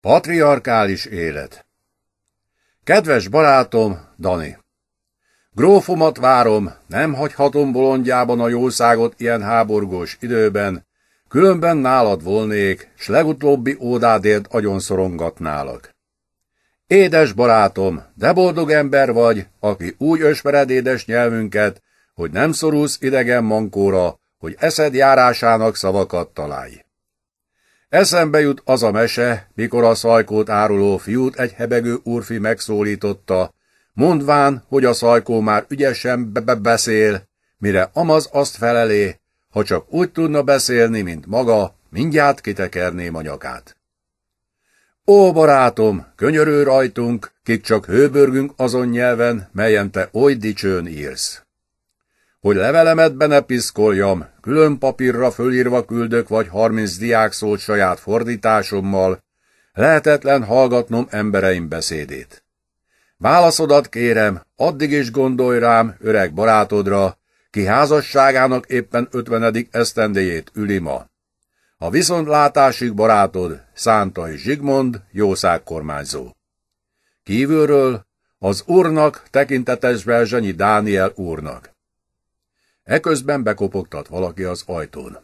Patriarkális élet Kedves barátom, Dani! Grófomat várom, nem hagyhatom bolondjában a jószágot ilyen háborgós időben, különben nálad volnék, s legutóbbi ódádért agyon szorongatnálak. Édes barátom, de boldog ember vagy, aki úgy ösvered édes nyelvünket, hogy nem szorulsz idegen mankóra, hogy eszed járásának szavakat találj. Eszembe jut az a mese, mikor a szajkót áruló fiút egy hebegő úrfi megszólította, mondván, hogy a szajkó már ügyesen be -be beszél, mire Amaz azt felelé, ha csak úgy tudna beszélni, mint maga, mindjárt kitekerném a nyakát. Ó, barátom, könyörő rajtunk, kik csak hőbörgünk azon nyelven, melyen te oly dicsőn írsz hogy levelemet benepiszkoljam, külön papírra fölírva küldök vagy harminc diák szót saját fordításommal, lehetetlen hallgatnom embereim beszédét. Válaszodat kérem, addig is gondolj rám, öreg barátodra, ki házasságának éppen ötvenedik esztendéjét üli ma. A viszontlátásig barátod, Szántai Zsigmond, jószág kormányzó. Kívülről az úrnak tekintetes Zsanyi Dániel úrnak. Eközben bekopogtat valaki az ajtón.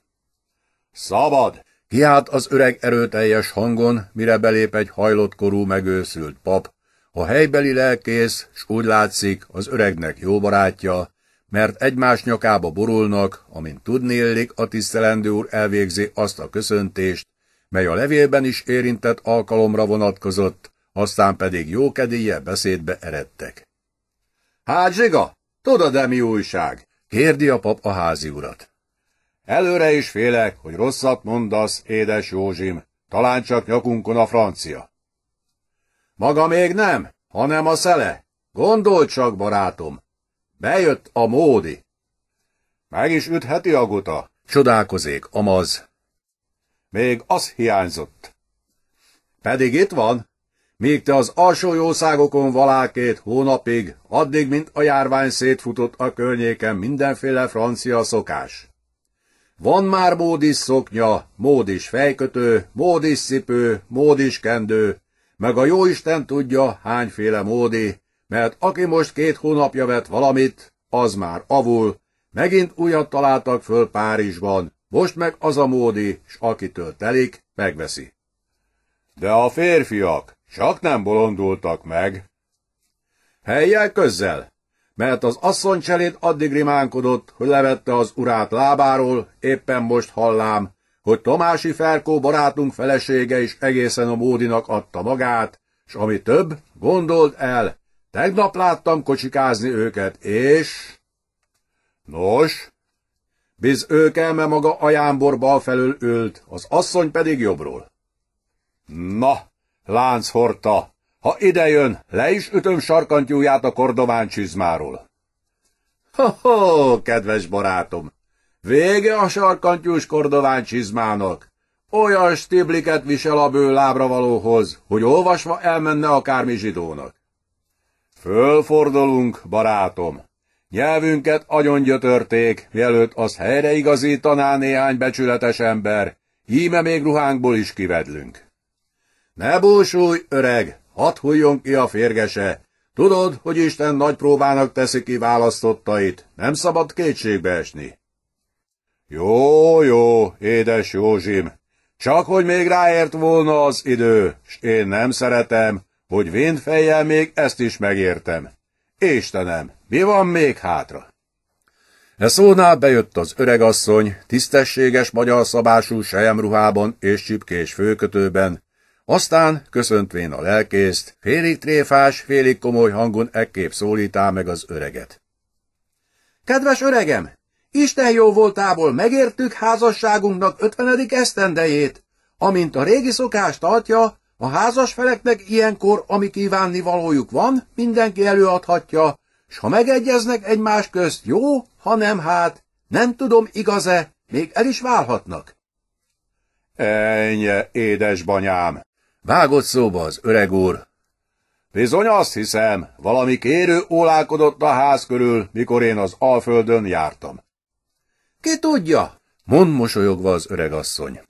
Szabad! Kiált az öreg erőteljes hangon, mire belép egy hajlott korú megőszült pap, a helybeli lelkész, s úgy látszik, az öregnek jó barátja, mert egymás nyakába borulnak, amint tudnélik a tisztelendő úr elvégzi azt a köszöntést, mely a levélben is érintett alkalomra vonatkozott, aztán pedig jókedélye beszédbe eredtek. Hát, Zsiga, tudod-e mi újság? Kérdi a pap a házi urat. Előre is félek, hogy rosszat mondasz, édes Józsim, talán csak nyakunkon a francia. Maga még nem, hanem a szele. Gondolj csak, barátom. Bejött a módi. Meg is ütheti a guta. Csodálkozék, amaz. Még az hiányzott. Pedig itt van, míg te az alsó jószágokon valá két hónapig, addig, mint a járvány szétfutott a környéken mindenféle francia szokás. Van már módis szoknya, módis fejkötő, módis szipő, módis kendő, meg a jóisten tudja hányféle módi, mert aki most két hónapja vett valamit, az már avul, megint újat találtak föl Párizsban, most meg az a módi, s akitől telik, megveszi. De a férfiak, csak nem bolondultak meg. Helyjel közzel, mert az asszony cseléd addig rimánkodott, hogy levette az urát lábáról, éppen most hallám, hogy Tomási Ferkó barátunk felesége is egészen a módinak adta magát, s ami több, gondold el, tegnap láttam kocsikázni őket, és... Nos, biz ők elme maga ajánbor bal felől ült, az asszony pedig jobbról. Na, Lánc horta. Ha idejön, le is ütöm sarkantyúját a kordován csizmáról. Ho-ho, kedves barátom! Vége a sarkantyús kordován csizmának! Olyan stibliket visel a lábra valóhoz, hogy olvasva elmenne akármi zsidónak. Fölfordulunk, barátom! Nyelvünket agyon gyötörték, mielőtt az helyreigazítaná néhány becsületes ember, íme még ruhánkból is kivedlünk. Ne búsulj, öreg, hadd hulljon ki a férgese. Tudod, hogy Isten nagy próbának teszi ki választottait, nem szabad kétségbe esni. Jó, jó, édes Józsim, csak hogy még ráért volna az idő, s én nem szeretem, hogy fejjel még ezt is megértem. Istenem, mi van még hátra? E szónál bejött az öregasszony, tisztességes magyar szabású sejemruhában és csipkés főkötőben, aztán, köszöntvén a lelkészt, félig tréfás, félig komoly hangon ekkép szólítá meg az öreget. Kedves öregem, Isten jó voltából megértük házasságunknak ötvenedik esztendejét, amint a régi szokás tartja, a házas feleknek ilyenkor, ami kívánni valójuk van, mindenki előadhatja, s ha megegyeznek egymás közt, jó, ha nem hát, nem tudom igaz-e, még el is válhatnak. Ennyi, édesbanyám, Vágott szóba az öreg úr. Bizony azt hiszem, valami kérő ólálkodott a ház körül, mikor én az Alföldön jártam. Ki tudja? Mond mosolyogva az öreg asszony.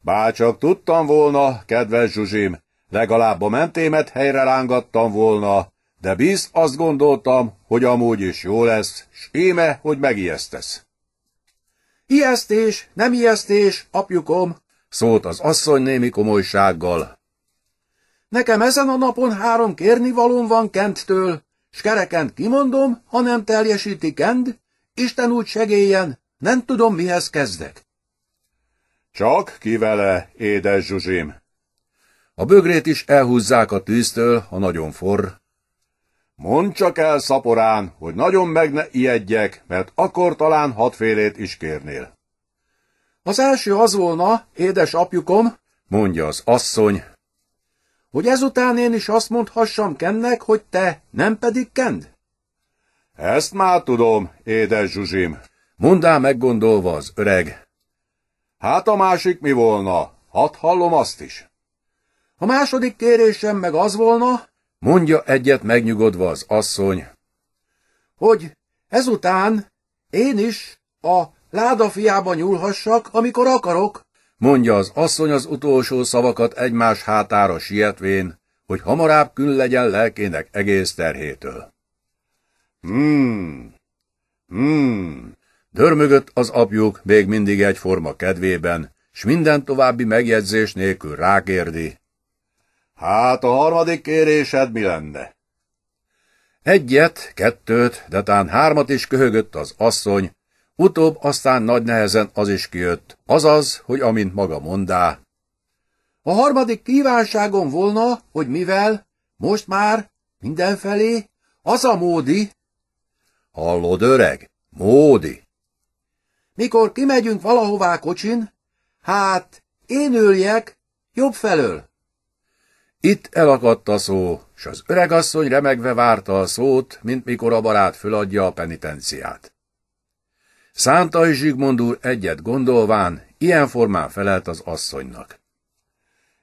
Bárcsak tudtam volna, kedves Zsuzsim, legalább a mentémet helyre rángattam volna, de bizt azt gondoltam, hogy amúgy is jó lesz, s éme, hogy megijesztesz. Ijesztés, nem ijesztés, apjukom, szólt az asszony némi komolysággal. Nekem ezen a napon három kérnivalóm van Kenttől, s kerekent kimondom, ha nem teljesíti Kend, Isten úgy segéljen, nem tudom mihez kezdek. Csak ki vele, édes Zsuzsim! A bögrét is elhúzzák a tűztől, ha nagyon forr. Mondd csak el szaporán, hogy nagyon meg ne ijedjek, mert akkor talán hatfélét is kérnél. Az első az volna, édes apjukom, mondja az asszony, hogy ezután én is azt mondhassam Kennek, hogy te nem pedig Kend? Ezt már tudom, édes Zsuzsim, mondá meggondolva az öreg. Hát a másik mi volna? Hadd hallom azt is. A második kérésem meg az volna, mondja egyet megnyugodva az asszony, hogy ezután én is a fiába nyúlhassak, amikor akarok, mondja az asszony az utolsó szavakat egymás hátára sietvén, hogy hamarabb kül legyen lelkének egész terhétől. Hmm, hmm, dörmögött az apjuk még mindig egyforma kedvében, s minden további megjegyzés nélkül rákérdi. Hát a harmadik kérésed mi lenne? Egyet, kettőt, de tán hármat is köhögött az asszony, Utóbb aztán nagy nehezen az is kijött, azaz, hogy amint maga mondá. A harmadik kívánságom volna, hogy mivel, most már, mindenfelé, az a módi. Hallod, öreg, módi. Mikor kimegyünk valahová kocsin, hát én üljek, jobb felől. Itt elakadt a szó, s az öregasszony remegve várta a szót, mint mikor a barát föladja a penitenciát. Szántai Zsigmond úr egyet gondolván, ilyen formán felelt az asszonynak.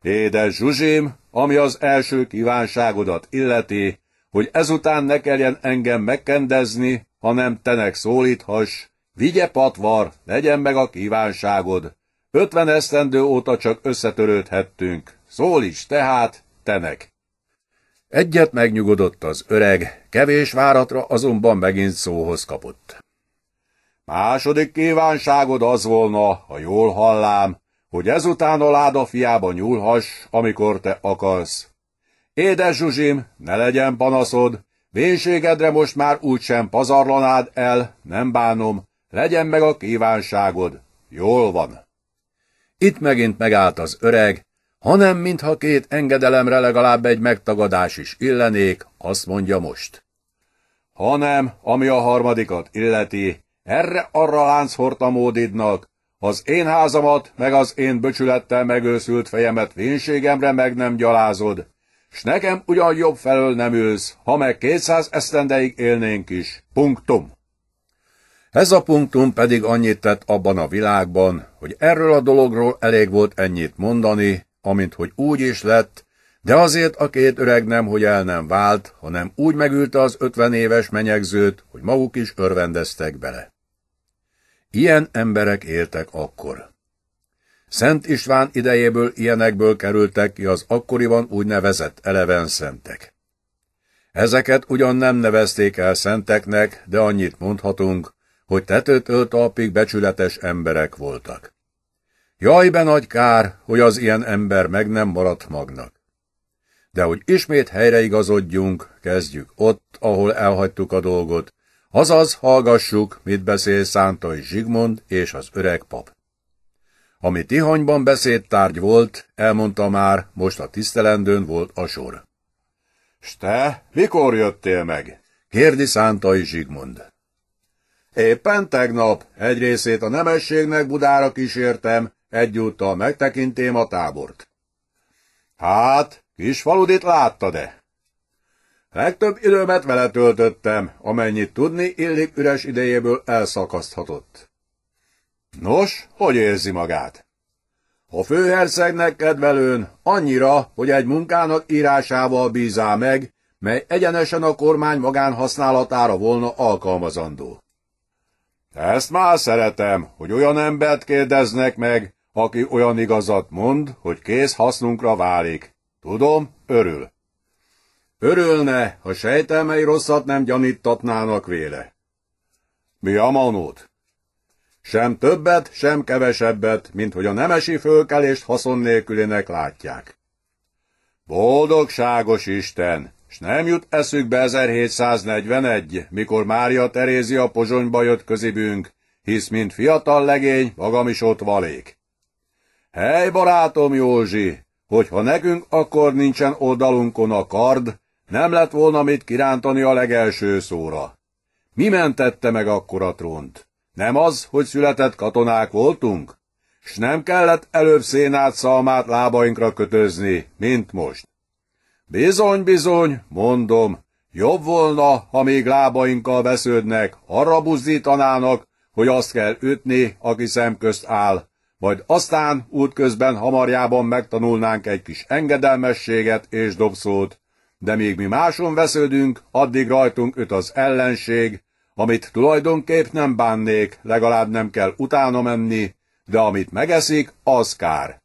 Édes Zsuzsém, ami az első kívánságodat illeti, hogy ezután ne kelljen engem megkendezni, hanem tenek szólíthass, vigye patvar, legyen meg a kívánságod. Ötven esztendő óta csak összetörődhettünk, szólíts tehát, tenek. Egyet megnyugodott az öreg, kevés váratra azonban megint szóhoz kapott. Második kívánságod az volna, ha jól hallám, hogy ezután a láda fiába nyúlhass, amikor te akarsz. Édes Zsuzsim, ne legyen panaszod, vénségedre most már úgysem pazarlanád el, nem bánom, legyen meg a kívánságod, jól van. Itt megint megállt az öreg, hanem mintha két engedelemre legalább egy megtagadás is illenék, azt mondja most. Hanem, ami a harmadikat illeti, erre-arra lánchorta módidnak, az én házamat, meg az én böcsülettel megőszült fejemet vénségemre meg nem gyalázod, s nekem ugyan jobb felől nem ülsz, ha meg 200 esztendeig élnénk is. Punktum. Ez a punktum pedig annyit tett abban a világban, hogy erről a dologról elég volt ennyit mondani, amint hogy úgy is lett, de azért a két öreg nem, hogy el nem vált, hanem úgy megülte az ötven éves menyegzőt, hogy maguk is örvendeztek bele. Ilyen emberek éltek akkor. Szent István idejéből ilyenekből kerültek ki az akkoriban úgynevezett eleven szentek. Ezeket ugyan nem nevezték el szenteknek, de annyit mondhatunk, hogy tetőtől talpig becsületes emberek voltak. Jaj, be nagy kár, hogy az ilyen ember meg nem maradt magnak. De hogy ismét helyreigazodjunk, kezdjük ott, ahol elhagytuk a dolgot, Azaz, hallgassuk, mit beszél Szántai Zsigmond és az öreg pap. Ami Tihanyban beszédtárgy volt, elmondta már, most a tisztelendőn volt a sor. S te, mikor jöttél meg? kérdi Szántai Zsigmond. Éppen tegnap egy részét a nemességnek Budára kísértem, egyúttal megtekintém a tábort. Hát, kis faludit látta de? Legtöbb időmet vele töltöttem, amennyit tudni illik üres idejéből elszakaszthatott. Nos, hogy érzi magát? A főhercegnek kedvelőn annyira, hogy egy munkának írásával bízá meg, mely egyenesen a kormány magánhasználatára volna alkalmazandó. Ezt már szeretem, hogy olyan embert kérdeznek meg, aki olyan igazat mond, hogy kész hasznunkra válik. Tudom, örül. Örülne, ha sejtelmei rosszat nem gyanítatnának véle. Mi a manót? Sem többet, sem kevesebbet, mint hogy a nemesi fölkelést haszon nélkülének látják. Boldogságos Isten! S nem jut eszükbe 1741, mikor Mária Terézia pozsonyba jött közibünk, hisz mint fiatal legény, magam is ott valék. Hely, barátom Józsi, hogyha nekünk akkor nincsen oldalunkon a kard, nem lett volna mit kirántani a legelső szóra. Mi mentette meg akkor a trónt? Nem az, hogy született katonák voltunk? S nem kellett előbb szénát szalmát lábainkra kötözni, mint most. Bizony, bizony, mondom, jobb volna, ha még lábainkkal vesződnek, arra buzdítanának, hogy azt kell ütni, aki szemközt áll, majd aztán útközben hamarjában megtanulnánk egy kis engedelmességet és dobszót, de még mi máson vesződünk, addig rajtunk üt az ellenség, amit tulajdonképp nem bánnék, legalább nem kell utána menni, de amit megeszik, az kár.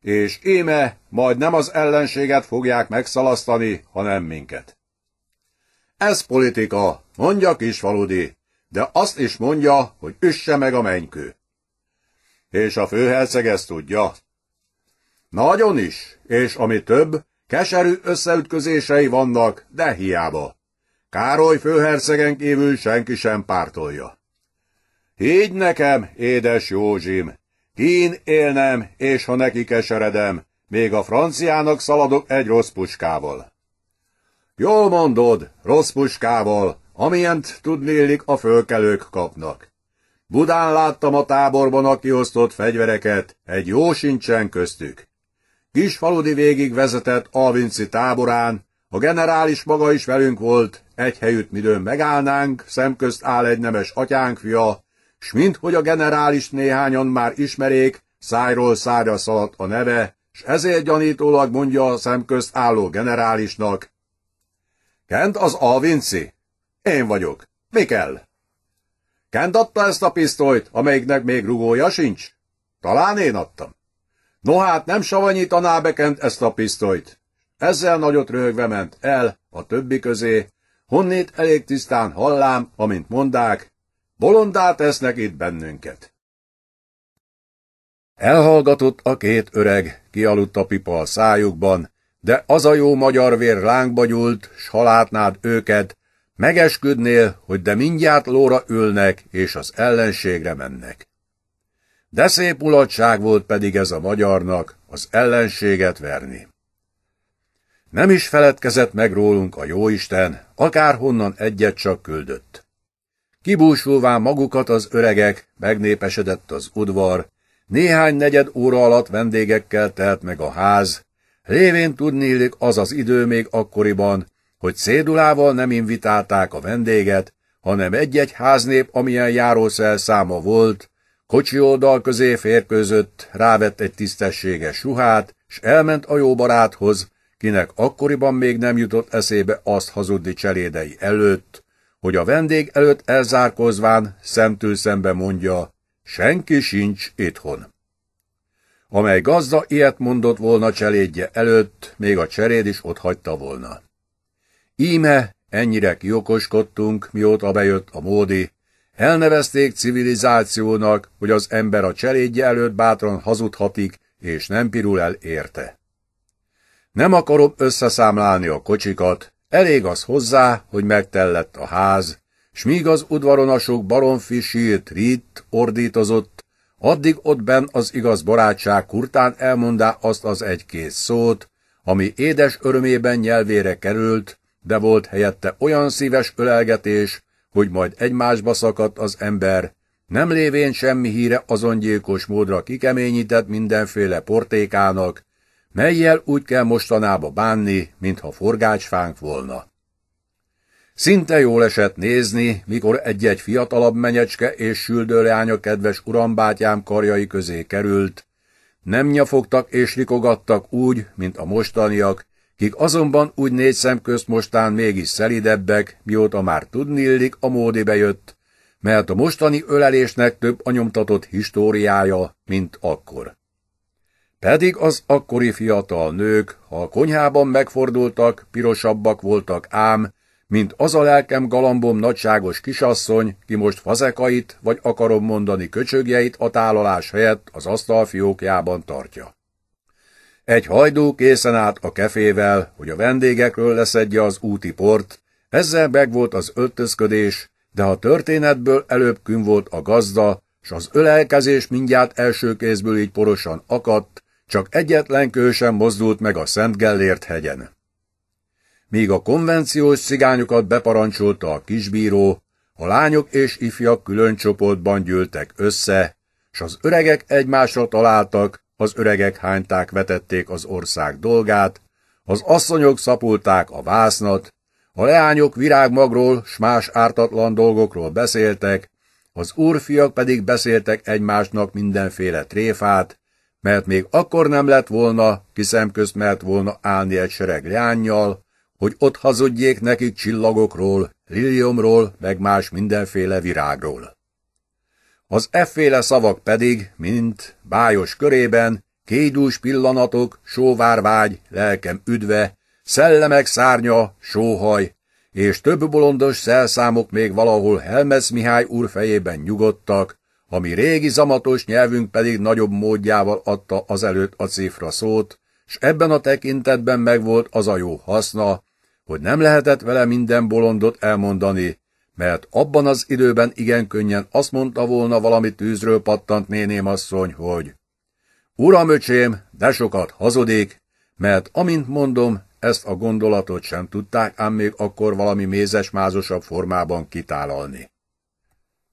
És éme, majd nem az ellenséget fogják megszalasztani, hanem minket. Ez politika, mondja kisfaludi, de azt is mondja, hogy üsse meg a mennykő. És a főherceg ezt tudja. Nagyon is, és ami több, Keserű összeütközései vannak, de hiába. Károly főhercegen kívül senki sem pártolja. Higgy nekem, édes Józsim, kín élnem, és ha neki keseredem, még a franciának szaladok egy rossz puskával. Jól mondod, rossz puskával, amilyent tudnélik a fölkelők kapnak. Budán láttam a táborban a kiosztott fegyvereket, egy jó sincsen köztük. Kisfaludi végig vezetett Alvinci táborán, a generális maga is velünk volt, egy helyütt midőn megállnánk, szemközt áll egy nemes atyánk fia, s minthogy a generális néhányan már ismerék, szájról szájra szaladt a neve, s ezért gyanítólag mondja a szemközt álló generálisnak. Kent az Alvinci? Én vagyok. Mi kell? Kent adta ezt a pisztolyt, amelyiknek még rugója sincs? Talán én adtam. No hát nem savanyítaná bekent ezt a pisztolyt. Ezzel nagyot röhögve ment el a többi közé, honnét elég tisztán hallám, amint mondák, bolondát tesznek itt bennünket. Elhallgatott a két öreg, kialudt a pipa a szájukban, de az a jó magyar vér lángba gyúlt, s halátnád őket, megesküdnél, hogy de mindjárt lóra ülnek, és az ellenségre mennek. De szép mulatság volt pedig ez a magyarnak, az ellenséget verni. Nem is feledkezett meg rólunk a jóisten, akárhonnan egyet csak küldött. Kibúsulván magukat az öregek, megnépesedett az udvar, néhány negyed óra alatt vendégekkel telt meg a ház, lévén tudnélik az az idő még akkoriban, hogy cédulával nem invitálták a vendéget, hanem egy-egy háznép, amilyen járószel száma volt, Kocsi oldal közé férkőzött, rávett egy tisztességes suhát, s elment a jó baráthoz, kinek akkoriban még nem jutott eszébe azt hazudni cselédei előtt, hogy a vendég előtt elzárkozván szemtől szembe mondja, senki sincs itthon. Amely gazda ilyet mondott volna cselédje előtt, még a cseréd is ott hagyta volna. Íme ennyire kiokoskodtunk, mióta bejött a módi, Elnevezték civilizációnak, hogy az ember a cselédje előtt bátran hazudhatik, és nem pirul el érte. Nem akarom összeszámlálni a kocsikat, elég az hozzá, hogy megtellett a ház, s míg az udvaronasok baromfi sírt, rít, ordítozott, addig ott benn az igaz barátság kurtán elmondá azt az egy-két szót, ami édes örömében nyelvére került, de volt helyette olyan szíves ölelgetés, hogy majd egymásba szakadt az ember, nem lévén semmi híre azon gyilkos módra kikeményített mindenféle portékának, melyel úgy kell mostanába bánni, mintha forgácsfánk volna. Szinte jól esett nézni, mikor egy-egy fiatalabb menyecske és leánya kedves urambátyám karjai közé került. Nem nyafogtak és likogattak úgy, mint a mostaniak, kik azonban úgy négy szem közt mostán mégis szelidebbek, mióta már tudnillik a módi bejött, mert a mostani ölelésnek több anyomtatott históriája, mint akkor. Pedig az akkori fiatal nők, ha a konyhában megfordultak, pirosabbak voltak ám, mint az a lelkem galambom nagyságos kisasszony, ki most fazekait, vagy akarom mondani köcsögjeit a tálalás helyett az asztal fiókjában tartja. Egy hajdú készen állt a kefével, hogy a vendégekről leszedje az úti port, ezzel volt az öltözködés, de a történetből előbb kün volt a gazda, s az ölelkezés mindjárt első kézből így porosan akadt, csak egyetlen kő sem mozdult meg a Szent Gellért hegyen. Míg a konvenciós cigányokat beparancsolta a kisbíró, a lányok és ifjak külön csoportban gyűltek össze, s az öregek egymásra találtak, az öregek hányták, vetették az ország dolgát, az asszonyok szapulták a vásznat, a leányok virágmagról s más ártatlan dolgokról beszéltek, az úrfiak pedig beszéltek egymásnak mindenféle tréfát, mert még akkor nem lett volna, ki szemközt mert volna állni egy sereg leányjal, hogy ott hazudjék nekik csillagokról, liliomról, meg más mindenféle virágról. Az efféle szavak pedig, mint bájos körében, kédús pillanatok, sóvárvágy, lelkem üdve, szellemek szárnya, sóhaj, és több bolondos szelszámok még valahol Helmes Mihály úr fejében nyugodtak, ami régi zamatos nyelvünk pedig nagyobb módjával adta azelőtt a cifra szót, s ebben a tekintetben megvolt az a jó haszna, hogy nem lehetett vele minden bolondot elmondani, mert abban az időben igen könnyen azt mondta volna valami tűzről pattant néném asszony, hogy Uram öcsém, de sokat hazudik, mert amint mondom, ezt a gondolatot sem tudták ám még akkor valami mézes-mázosabb formában kitálalni.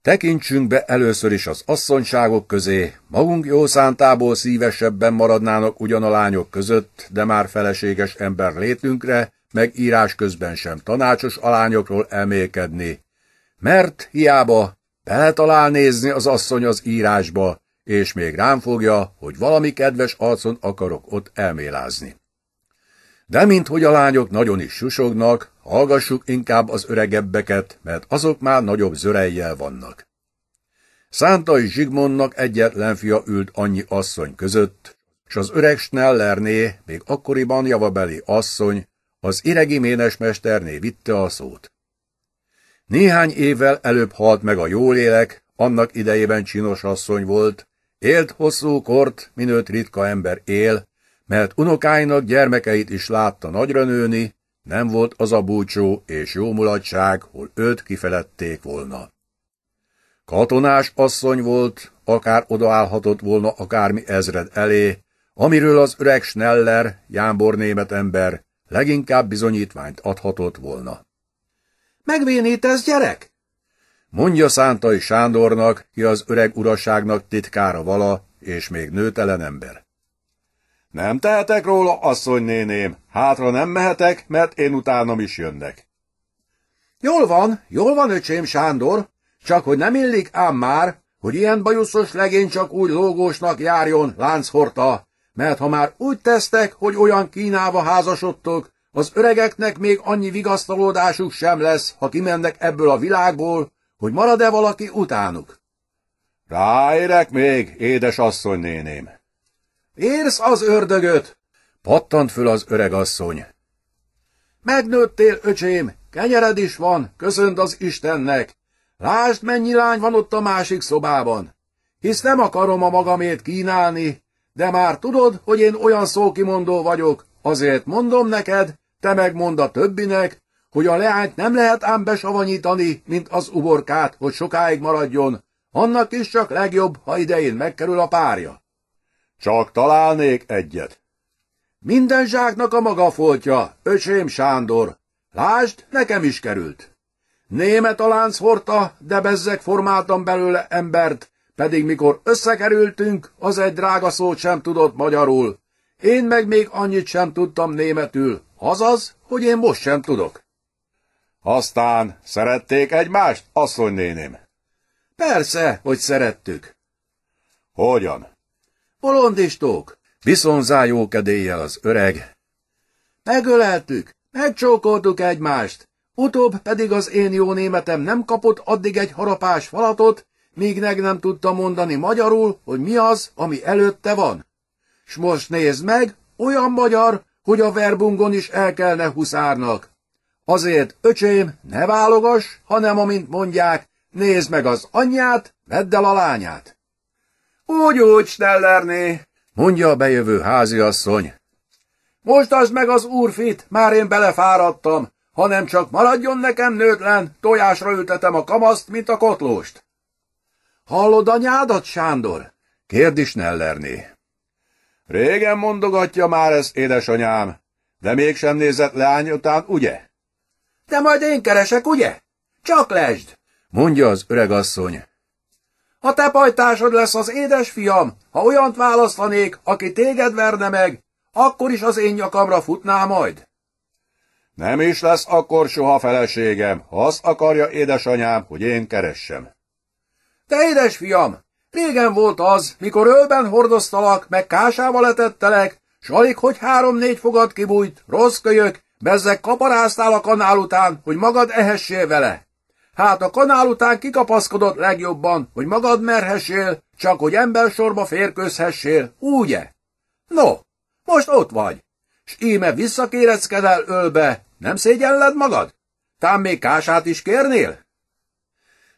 Tekintsünk be először is az asszonyságok közé, magunk jó szántából szívesebben maradnának ugyan a lányok között, de már feleséges ember létünkre, meg írás közben sem tanácsos a lányokról emélkedni, mert hiába beletalál nézni az asszony az írásba, és még rám fogja, hogy valami kedves arcon akarok ott elmélázni. De mint hogy a lányok nagyon is susognak, hallgassuk inkább az öregebbeket, mert azok már nagyobb zörejjel vannak. Szántai Zsigmondnak egyetlen fia ült annyi asszony között, s az öreg Snellerné, még akkoriban javabeli asszony, az iregi ménesmesterné vitte a szót. Néhány évvel előbb halt meg a jólélek, annak idejében csinos asszony volt, élt hosszú kort, minőtt ritka ember él, mert unokáinak gyermekeit is látta nagyra nőni, nem volt az a búcsú és jó mulatság, hol őt kifeledték volna. Katonás asszony volt, akár odaállhatott volna akármi ezred elé, amiről az öreg Schneller, jámbor német ember leginkább bizonyítványt adhatott volna. Megvénítesz, gyerek? Mondja Szántai Sándornak, ki az öreg uraságnak titkára vala, és még nőtelen ember. Nem tehetek róla, asszony néném, hátra nem mehetek, mert én utánam is jönnek. Jól van, jól van, öcsém Sándor, csak hogy nem illik ám már, hogy ilyen bajuszos legény csak úgy lógósnak járjon, lánchorta, mert ha már úgy tesztek, hogy olyan kínálva házasodtok, az öregeknek még annyi vigasztalódásuk sem lesz, ha kimennek ebből a világból, hogy marad-e valaki utánuk. Ráérek még, édesasszony néném. Érsz az ördögöt? Pattant föl az öregasszony. Megnőttél, öcsém, kenyered is van, köszönt az Istennek. Lásd, mennyi lány van ott a másik szobában. Hisz nem akarom a magamét kínálni, de már tudod, hogy én olyan szókimondó vagyok, azért mondom neked, te megmond a többinek, hogy a leányt nem lehet ám besavanyítani, mint az uborkát, hogy sokáig maradjon, annak is csak legjobb, ha idején megkerül a párja. Csak találnék egyet. Minden zsáknak a maga foltja, öcsém Sándor. Lásd, nekem is került. Német a lánc hordta, de bezzeg formáltam belőle embert, pedig mikor összekerültünk, az egy drága szót sem tudott magyarul. Én meg még annyit sem tudtam németül, Azaz, hogy én most sem tudok. Aztán szerették egymást, asszonynéném? Persze, hogy szerettük. Hogyan? Bolondistók, viszonzájókedéllyel az öreg. Megöleltük, megcsókoltuk egymást, utóbb pedig az én jó németem nem kapott addig egy harapás falatot, míg meg nem tudta mondani magyarul, hogy mi az, ami előtte van. S most nézd meg, olyan magyar, hogy a verbungon is el kellene huszárnak. Azért, öcsém, ne válogass, hanem amint mondják, nézd meg az anyját, vedd el a lányát. Úgy, úgy, Stellerné, mondja a bejövő háziasszony. Most az meg az úrfit, már én belefáradtam, hanem csak maradjon nekem nőtlen, tojásra ültetem a kamaszt, mint a kotlóst. Hallod anyádat, Sándor? kérdi Snellerné. Régen mondogatja már ezt, édesanyám, de mégsem nézett leány után, ugye? De majd én keresek, ugye? Csak lesd, mondja az öreg asszony. A te pajtásod lesz az fiam, ha olyant választanék, aki téged verne meg, akkor is az én nyakamra futná majd. Nem is lesz akkor soha feleségem, ha azt akarja édesanyám, hogy én keressem. Te fiam, Régen volt az, mikor ölben hordoztalak, meg kásával letettelek, s alig, hogy három-négy fogad kibújt, rossz kölyök, bezzeg kaparáztál a kanál után, hogy magad ehessél vele. Hát a kanál után kikapaszkodott legjobban, hogy magad merhessél, csak hogy embersorba férkőzhessél, úgy-e? No, most ott vagy, s íme visszakéreckedel ölbe, nem szégyenled magad? Tám még kását is kérnél?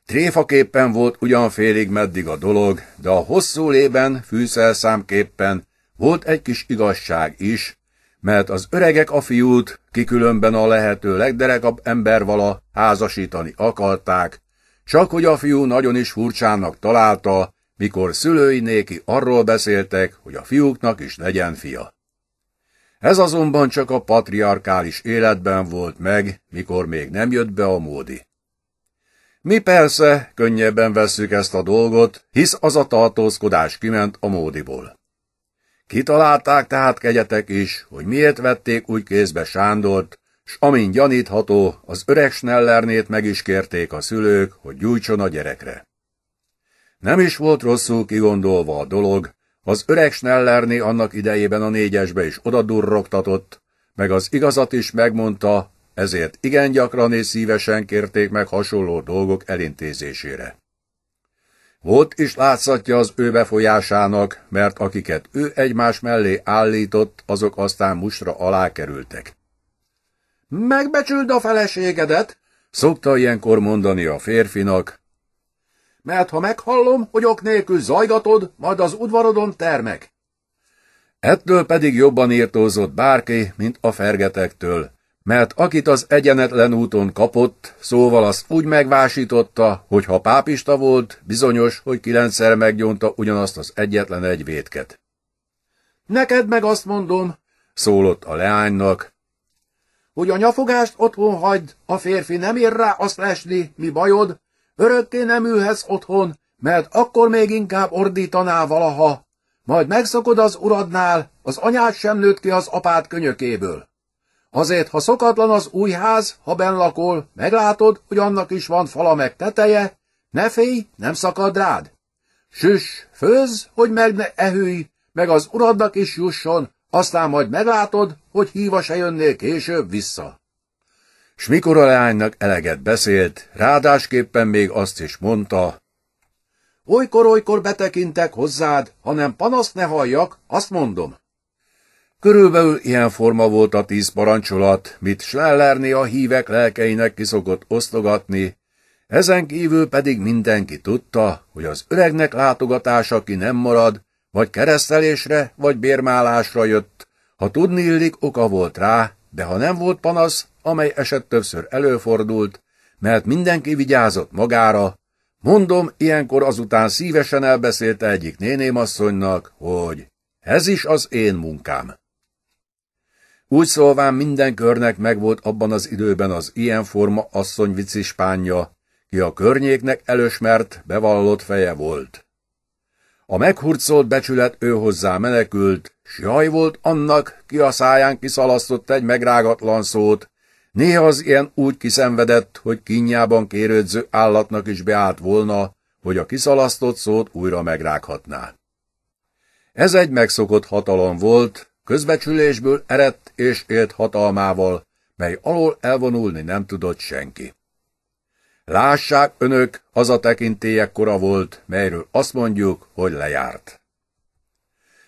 Tréfaképpen volt ugyan félig meddig a dolog, de a hosszú lében, fűszelszámképpen volt egy kis igazság is, mert az öregek a fiút, kikülönben a lehető legderekabb ember vala házasítani akarták, csak hogy a fiú nagyon is furcsának találta, mikor szülői néki arról beszéltek, hogy a fiúknak is legyen fia. Ez azonban csak a patriarkális életben volt meg, mikor még nem jött be a módi. Mi persze könnyebben vesszük ezt a dolgot, hisz az a tartózkodás kiment a módiból. Kitalálták tehát kegyetek is, hogy miért vették úgy kézbe Sándort, s amint gyanítható, az öreg Snellernét meg is kérték a szülők, hogy gyújtson a gyerekre. Nem is volt rosszul kigondolva a dolog, az öreg Snellerné annak idejében a négyesbe is odadurrogtatott, meg az igazat is megmondta, ezért igen gyakran és szívesen kérték meg hasonló dolgok elintézésére. Volt is látszatja az ő befolyásának, mert akiket ő egymás mellé állított, azok aztán mustra alá kerültek. Megbecsüld a feleségedet, szokta ilyenkor mondani a férfinak, mert ha meghallom, hogy ok nélkül zajgatod, majd az udvarodon termek. Ettől pedig jobban írtózott bárki, mint a fergetektől, mert akit az egyenetlen úton kapott, szóval azt úgy megvásította, hogy ha pápista volt, bizonyos, hogy kilencszer meggyonta ugyanazt az egyetlen egy vétket. Neked meg azt mondom, szólott a leánynak, hogy a nyafogást otthon hagyd, a férfi nem ér rá azt lesni, mi bajod, örökké nem ülhetsz otthon, mert akkor még inkább ordítaná valaha. Majd megszokod az uradnál, az anyád sem nőtt ki az apád könyökéből. Azért, ha szokatlan az új ház, ha benn lakol, meglátod, hogy annak is van fala meg teteje, ne félj, nem szakad rád. Süss, főz, hogy meg ne ehőj, meg az uradnak is jusson, aztán majd meglátod, hogy híva se jönnél később vissza. S mikor a leánynak eleget beszélt, ráadásképpen még azt is mondta, Olykor-olykor betekintek hozzád, hanem panaszt ne halljak, azt mondom. Körülbelül ilyen forma volt a tíz parancsolat, mit Schlellerné a hívek lelkeinek kiszokott osztogatni, ezen kívül pedig mindenki tudta, hogy az öregnek látogatása ki nem marad, vagy keresztelésre, vagy bérmálásra jött. Ha tudni illik, oka volt rá, de ha nem volt panasz, amely eset többször előfordult, mert mindenki vigyázott magára, mondom, ilyenkor azután szívesen elbeszélte egyik nénémasszonynak, hogy ez is az én munkám. Úgy szólván minden körnek megvolt abban az időben az ilyen forma asszony viccispánja, ki a környéknek elősmert, bevallott feje volt. A meghurcolt becsület ő hozzá menekült, s jaj volt annak, ki a száján kiszalasztott egy megrágatlan szót, néha az ilyen úgy kiszenvedett, hogy kinyában kérődző állatnak is beállt volna, hogy a kiszalasztott szót újra megrághatná. Ez egy megszokott hatalom volt, közbecsülésből erett és élt hatalmával, mely alól elvonulni nem tudott senki. Lássák önök, az a tekintélyek kora volt, melyről azt mondjuk, hogy lejárt.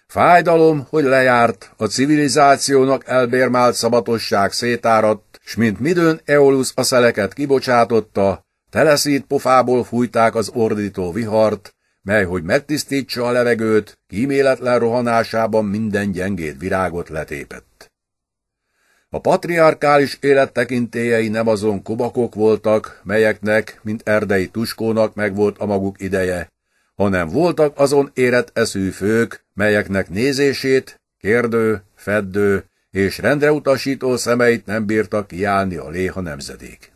Fájdalom, hogy lejárt, a civilizációnak elbérmált szabatosság szétáradt, s mint midőn Eolus a szeleket kibocsátotta, teleszít pofából fújták az ordító vihart, mely, hogy megtisztítsa a levegőt, kíméletlen rohanásában minden gyengét virágot letépett. A patriarkális élettekintélyei nem azon kobakok voltak, melyeknek, mint erdei tuskónak megvolt a maguk ideje, hanem voltak azon érett eszű fők, melyeknek nézését, kérdő, feddő és rendreutasító szemeit nem bírtak kiállni a léha nemzedék.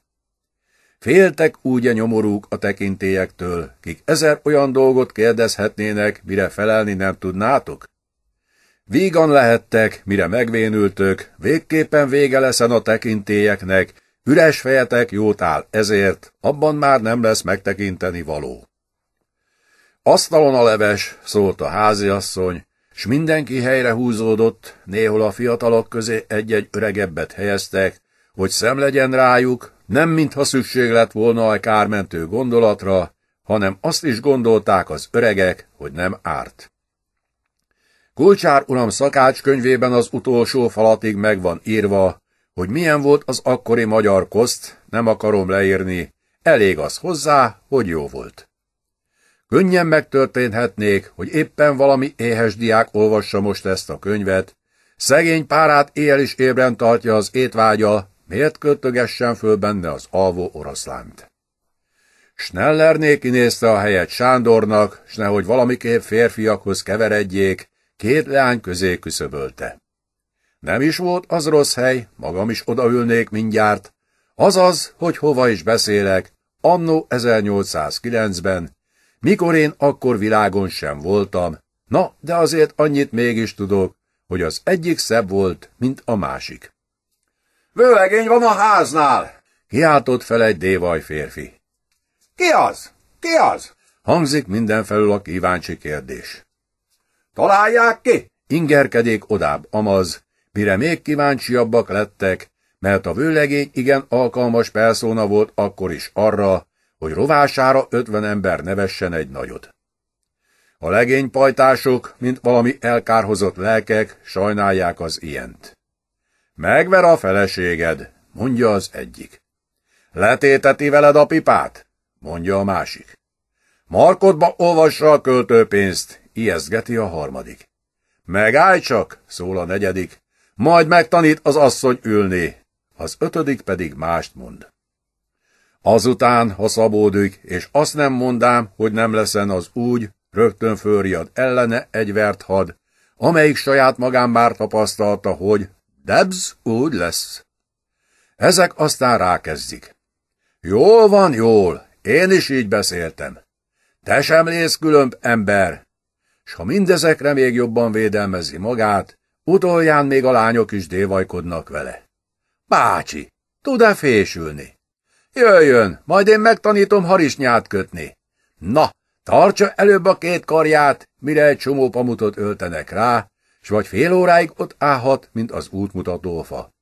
Féltek úgy a nyomorúk a tekintélyektől, kik ezer olyan dolgot kérdezhetnének, mire felelni nem tudnátok? Vígan lehettek, mire megvénültök, végképpen vége leszen a tekintélyeknek, üres fejetek jót áll ezért, abban már nem lesz megtekinteni való. Asztalon a leves, szólt a háziasszony, s mindenki helyre húzódott, néhol a fiatalok közé egy-egy öregebbet helyeztek, hogy szem legyen rájuk, nem mintha szükség lett volna a kármentő gondolatra, hanem azt is gondolták az öregek, hogy nem árt. Kulcsár uram szakács könyvében az utolsó falatig meg van írva, hogy milyen volt az akkori magyar koszt, nem akarom leírni, elég az hozzá, hogy jó volt. Könnyen megtörténhetnék, hogy éppen valami éhes diák olvassa most ezt a könyvet, szegény párát éjjel is ébren tartja az étvágya, Miért költögessen föl benne az alvó oroszlánt? Snellerné kinézte a helyet Sándornak, s nehogy valamiképp férfiakhoz keveredjék, két leány közé küszöbölte. Nem is volt az rossz hely, magam is odaülnék mindjárt. Azaz, hogy hova is beszélek, annó 1809-ben, mikor én akkor világon sem voltam, na, de azért annyit mégis tudok, hogy az egyik szebb volt, mint a másik. Vőlegény van a háznál! Kiáltott fel egy dévaj férfi. Ki az? Ki az? Hangzik mindenfelül a kíváncsi kérdés. Találják ki? Ingerkedék odább amaz, mire még kíváncsiabbak lettek, mert a vőlegény igen alkalmas perszóna volt akkor is arra, hogy rovására ötven ember nevessen egy nagyot. A legény pajtások, mint valami elkárhozott lelkek, sajnálják az ilyent. Megver a feleséged, mondja az egyik. Letéteti veled a pipát, mondja a másik. Markodba olvassa a költőpénzt, ijeszgeti a harmadik. Megállj csak, szól a negyedik, majd megtanít az asszony ülni, az ötödik pedig mást mond. Azután, ha szabódik, és azt nem mondám, hogy nem leszen az úgy, rögtön fölriad ellene egy vert had, amelyik saját magán már tapasztalta, hogy Debs úgy lesz. Ezek aztán rákezdik. Jól van, jól, én is így beszéltem. Te sem lész különb, ember. S ha mindezekre még jobban védelmezi magát, utolján még a lányok is dévajkodnak vele. Bácsi, tud-e fésülni? Jöjjön, majd én megtanítom harisnyát kötni. Na, tartsa előbb a két karját, mire egy csomó pamutot öltenek rá, s vagy fél óráig ott állhat, mint az útmutató fa.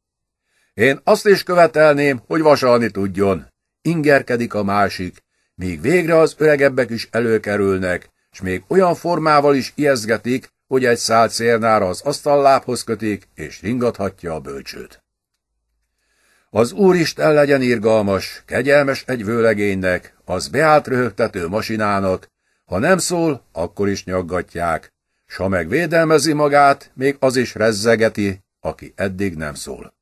Én azt is követelném, hogy vasalni tudjon. Ingerkedik a másik, míg végre az öregebbek is előkerülnek, s még olyan formával is ijeszgetik, hogy egy szál szélnára az asztallábhoz kötik, és ringathatja a bölcsőt. Az Úristen legyen irgalmas, kegyelmes egy vőlegénynek, az beállt röhögtető masinának, ha nem szól, akkor is nyaggatják, s ha meg védelmezi magát, még az is rezzegeti, aki eddig nem szól.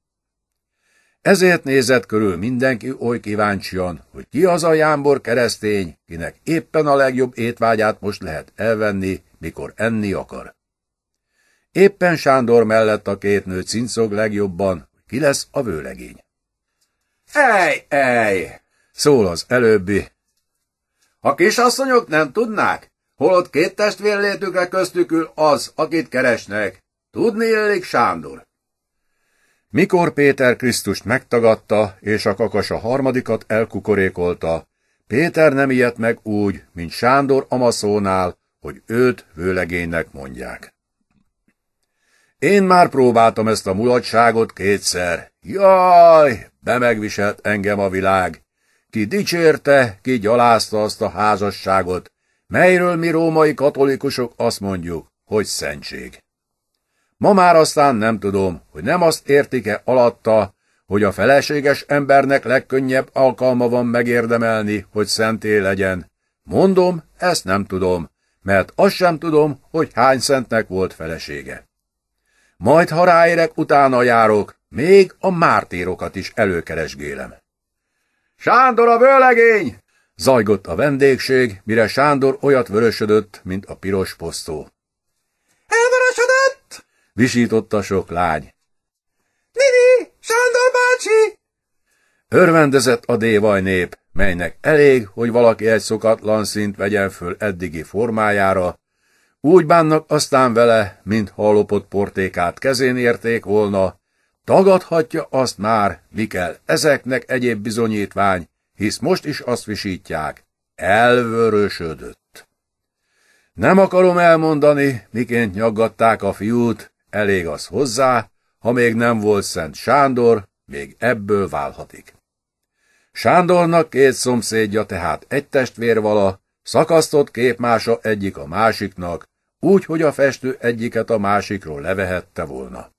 Ezért nézett körül mindenki oly kíváncsian, hogy ki az a jámbor keresztény, kinek éppen a legjobb étvágyát most lehet elvenni, mikor enni akar. Éppen Sándor mellett a két nő cincog legjobban, ki lesz a vőlegény. Ej, ej! szól az előbbi. A kisasszonyok nem tudnák? holott két testvér létükre köztük ül az, akit keresnek. Tudni élik Sándor? Mikor Péter Krisztust megtagadta, és a kakas a harmadikat elkukorékolta, Péter nem ijedt meg úgy, mint Sándor Amaszónál, hogy őt vőlegénynek mondják. Én már próbáltam ezt a mulatságot kétszer. Jaj, bemegviselt engem a világ. Ki dicsérte, ki gyalázta azt a házasságot, melyről mi római katolikusok azt mondjuk, hogy szentség. Ma már aztán nem tudom, hogy nem azt értik-e alatta, hogy a feleséges embernek legkönnyebb alkalma van megérdemelni, hogy szenté legyen. Mondom, ezt nem tudom, mert azt sem tudom, hogy hány szentnek volt felesége. Majd, ha ráérek, utána járok, még a mártírokat is előkeresgélem. Sándor a vőlegény! Zajgott a vendégség, mire Sándor olyat vörösödött, mint a piros posztó. Elvörösödött! visította sok lány. Nini, Sándor bácsi! Örvendezett a dévaj nép, melynek elég, hogy valaki egy szokatlan szint vegyen föl eddigi formájára, úgy bánnak aztán vele, mint halopott portékát kezén érték volna, tagadhatja azt már, mi kell ezeknek egyéb bizonyítvány, hisz most is azt visítják, elvörösödött. Nem akarom elmondani, miként nyaggatták a fiút, elég az hozzá, ha még nem volt Szent Sándor, még ebből válhatik. Sándornak két szomszédja, tehát egy vala, szakasztott képmása egyik a másiknak, úgy, hogy a festő egyiket a másikról levehette volna.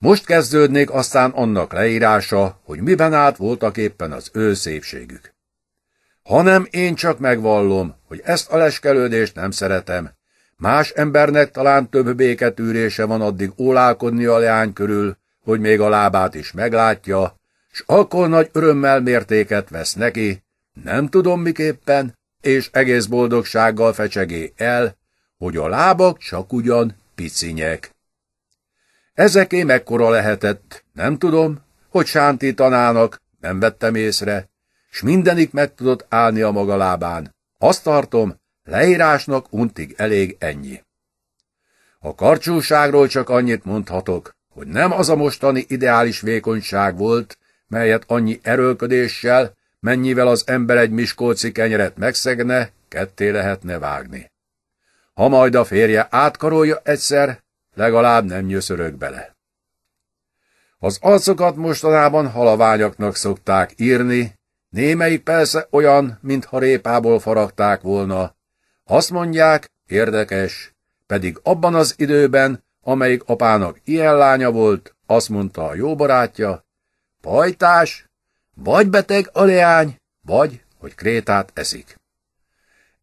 Most kezdődnék aztán annak leírása, hogy miben át voltak éppen az ő szépségük. Hanem én csak megvallom, hogy ezt a leskelődést nem szeretem. Más embernek talán több béketűrése van addig ólálkodni a leány körül, hogy még a lábát is meglátja, s akkor nagy örömmel mértéket vesz neki, nem tudom miképpen, és egész boldogsággal fecsegé el, hogy a lábak csak ugyan picinyek. Ezeké mekkora lehetett, nem tudom, hogy sántítanának, nem vettem észre, s mindenik meg tudott állni a maga lábán. Azt tartom, leírásnak untig elég ennyi. A karcsúságról csak annyit mondhatok, hogy nem az a mostani ideális vékonyság volt, melyet annyi erőködéssel, mennyivel az ember egy miskolci kenyeret megszegne, ketté lehetne vágni. Ha majd a férje átkarolja egyszer, Legalább nem nyöszörök bele. Az arcokat mostanában halaványaknak szokták írni, némelyik persze olyan, mintha répából faragták volna. Azt mondják, érdekes, pedig abban az időben, amelyik apának ilyen lánya volt, azt mondta a jó barátja, pajtás, vagy beteg a leány, vagy, hogy krétát eszik.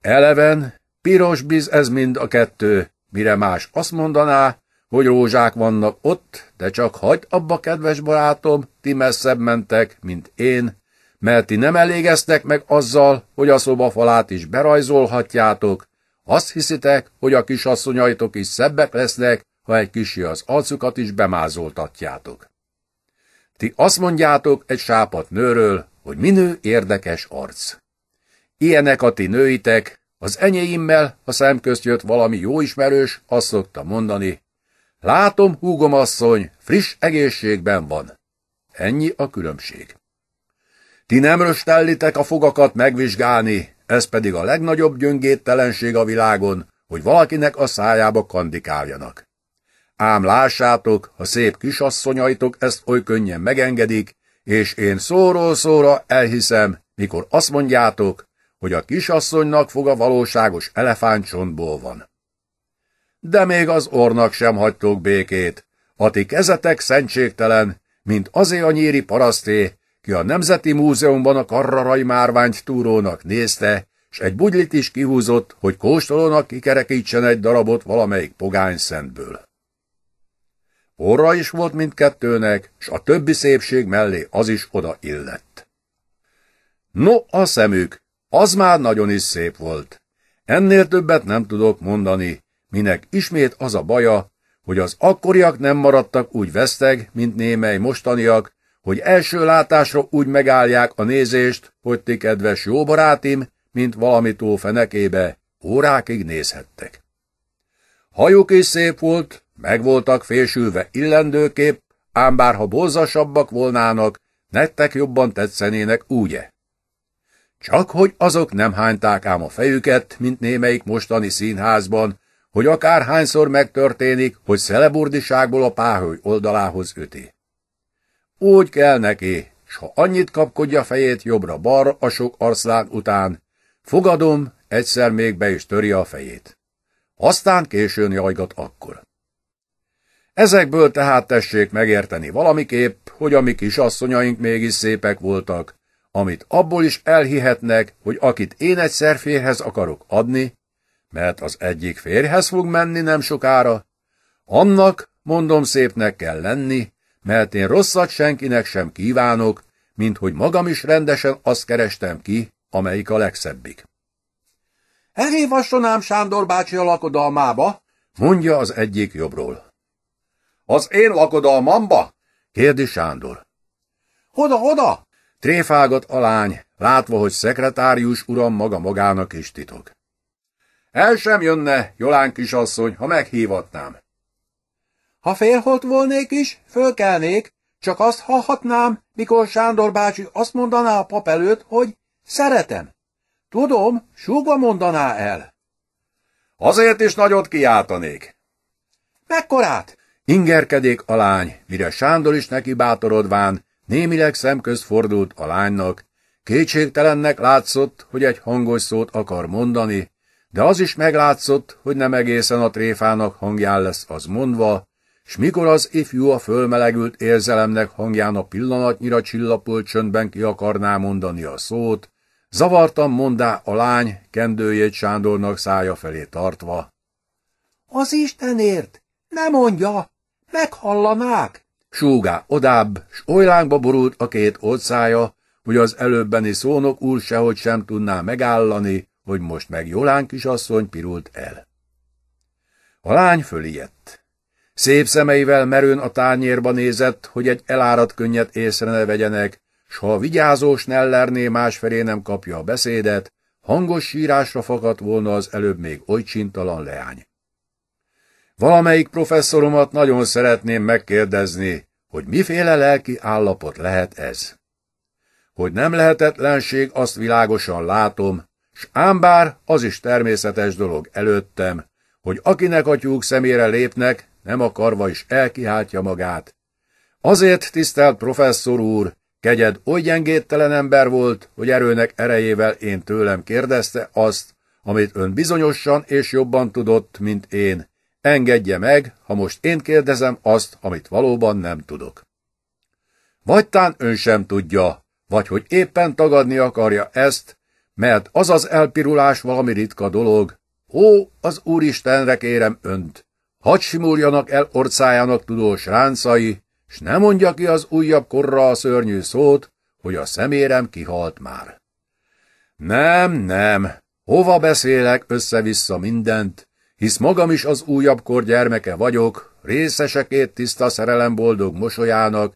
Eleven, piros biz ez mind a kettő, mire más azt mondaná, hogy rózsák vannak ott, de csak hagyd abba, kedves barátom, ti messzebb mentek, mint én, mert ti nem elégeztek meg azzal, hogy a szobafalát is berajzolhatjátok. Azt hiszitek, hogy a kisasszonyaitok is szebbek lesznek, ha egy kisi az alcukat is bemázoltatjátok. Ti azt mondjátok egy sápat nőről, hogy minő érdekes arc. Ilyenek a ti nőitek, az enyéimmel, ha szemközt jött valami jó ismerős, azt szokta mondani, Látom, húgom asszony, friss egészségben van. Ennyi a különbség. Ti nem röstellitek a fogakat megvizsgálni, ez pedig a legnagyobb gyöngéttelenség a világon, hogy valakinek a szájába kandikáljanak. Ám lássátok, ha szép kisasszonyaitok ezt oly könnyen megengedik, és én szóról szóra elhiszem, mikor azt mondjátok, hogy a kisasszonynak fog a valóságos elefántcsontból van de még az ornak sem hagytok békét. A ti kezetek szentségtelen, mint azé a nyíri paraszté, ki a Nemzeti Múzeumban a karrarai márványt túrónak nézte, s egy bugylit is kihúzott, hogy kóstolónak kikerekítsen egy darabot valamelyik pogány szentből. Orra is volt mindkettőnek, s a többi szépség mellé az is oda illett. No, a szemük, az már nagyon is szép volt. Ennél többet nem tudok mondani, minek ismét az a baja, hogy az akkoriak nem maradtak úgy veszteg, mint némely mostaniak, hogy első látásra úgy megállják a nézést, hogy ti kedves jó barátim, mint valami tó fenekébe, órákig nézhettek. Hajuk is szép volt, meg voltak fésülve illendőkép, ám bárha borzasabbak volnának, nektek jobban tetszenének, úgy-e? Csak hogy azok nem hányták ám a fejüket, mint némelyik mostani színházban, hogy akárhányszor megtörténik, hogy szeleburdiságból a páholy oldalához üti. Úgy kell neki, s ha annyit kapkodja fejét jobbra-balra a sok arszlán után, fogadom, egyszer még be is töri a fejét. Aztán későn jajgat akkor. Ezekből tehát tessék megérteni valamiképp, hogy a mi kisasszonyaink mégis szépek voltak, amit abból is elhihetnek, hogy akit én egy férhez akarok adni, mert az egyik férjhez fog menni nem sokára. Annak, mondom, szépnek kell lenni, mert én rosszat senkinek sem kívánok, mint hogy magam is rendesen azt kerestem ki, amelyik a legszebbik. Elhívasson Sándor bácsi a lakodalmába, mondja az egyik jobbról. Az én lakodalmamba? kérdi Sándor. Hoda, hoda! tréfágott a lány, látva, hogy szekretárius uram maga magának is titok. El sem jönne, Jolán kisasszony, ha meghívatnám. Ha félholt volnék is, fölkelnék, csak azt hallhatnám, mikor Sándor bácsi azt mondaná a pap előtt, hogy szeretem. Tudom, súgva mondaná el. Azért is nagyot kiáltanék. Mekkorát? Ingerkedék a lány, mire Sándor is neki bátorodván, némileg szemköz fordult a lánynak. Kétségtelennek látszott, hogy egy hangos szót akar mondani, de az is meglátszott, hogy nem egészen a tréfának hangján lesz az mondva, s mikor az ifjú a fölmelegült érzelemnek hangján a pillanatnyira csillapult csöndben ki akarná mondani a szót, zavartan mondá a lány, kendőjét Sándornak szája felé tartva. Az Istenért! Ne mondja! Meghallanák! Súgá odább, s olylánkba borult a két orcája, hogy az előbbeni szónok úr sehogy sem tudná megállani, hogy most meg Jolán kisasszony pirult el. A lány fölijedt. Szép szemeivel merőn a tányérba nézett, hogy egy elárat könnyet észre ne vegyenek, s ha a vigyázó Snellerné másfelé nem kapja a beszédet, hangos sírásra fakadt volna az előbb még oly csintalan leány. Valamelyik professzoromat nagyon szeretném megkérdezni, hogy miféle lelki állapot lehet ez. Hogy nem lehetetlenség, azt világosan látom, s ám bár az is természetes dolog előttem, hogy akinek a tyúk szemére lépnek, nem akarva is elkiháltja magát. Azért, tisztelt professzor úr, kegyed oly gyengédtelen ember volt, hogy erőnek erejével én tőlem kérdezte azt, amit ön bizonyosan és jobban tudott, mint én. Engedje meg, ha most én kérdezem azt, amit valóban nem tudok. Vagy tán ön sem tudja, vagy hogy éppen tagadni akarja ezt, mert az az elpirulás valami ritka dolog. Ó, az Úristenre kérem önt! Hadd simuljanak el orcájának tudós ráncai, s ne mondja ki az újabb korra a szörnyű szót, hogy a szemérem kihalt már. Nem, nem, hova beszélek össze-vissza mindent, hisz magam is az újabb kor gyermeke vagyok, részesekét tiszta szerelem boldog mosolyának,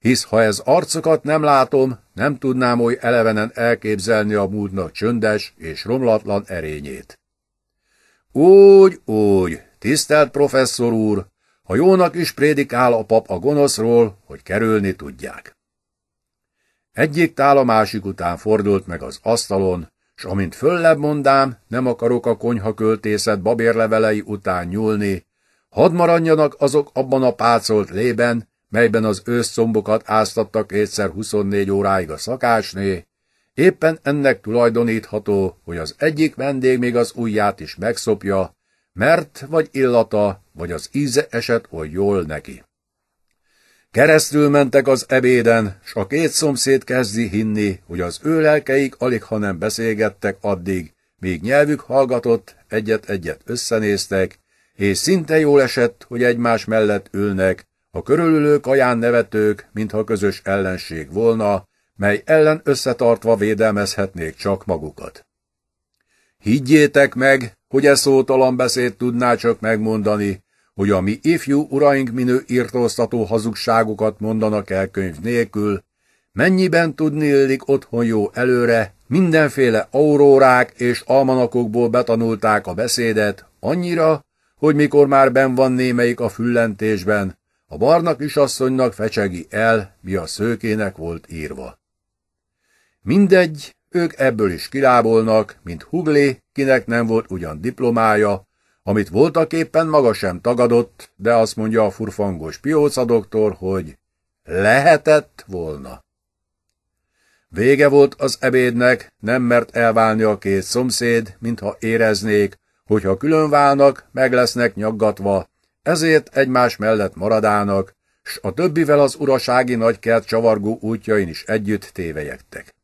hisz ha ez arcokat nem látom, nem tudnám oly elevenen elképzelni a múltnak csöndes és romlatlan erényét. Úgy, úgy, tisztelt professzor úr, ha jónak is prédikál a pap a gonoszról, hogy kerülni tudják. Egyik tál a másik után fordult meg az asztalon, s amint föllebb mondám, nem akarok a konyha költészet babérlevelei után nyúlni, hadd maradjanak azok abban a pácolt lében, melyben az őszcombokat áztattak egyszer 24 óráig a szakásné, éppen ennek tulajdonítható, hogy az egyik vendég még az ujját is megszopja, mert vagy illata, vagy az íze esett oly jól neki. Keresztül mentek az ebéden, s a két szomszéd kezdi hinni, hogy az ő lelkeik alig, ha nem beszélgettek addig, míg nyelvük hallgatott, egyet-egyet összenéztek, és szinte jól esett, hogy egymás mellett ülnek, a körülülők kaján nevetők, mintha közös ellenség volna, mely ellen összetartva védelmezhetnék csak magukat. Higgyétek meg, hogy e szótalan beszéd tudná csak megmondani, hogy a mi ifjú uraink minő írtóztató hazugságokat mondanak el könyv nélkül, mennyiben tudni illik otthon jó előre, mindenféle aurórák és almanakokból betanulták a beszédet, annyira, hogy mikor már ben van némelyik a füllentésben, a barna kisasszonynak fecsegi el, mi a szőkének volt írva. Mindegy, ők ebből is kilábolnak, mint Huglé, kinek nem volt ugyan diplomája, amit voltaképpen maga sem tagadott, de azt mondja a furfangos pióca doktor, hogy lehetett volna. Vége volt az ebédnek, nem mert elválni a két szomszéd, mintha éreznék, hogyha külön válnak, meg lesznek nyaggatva, ezért egymás mellett maradának, s a többivel az urasági nagykert csavargó útjain is együtt tévejektek.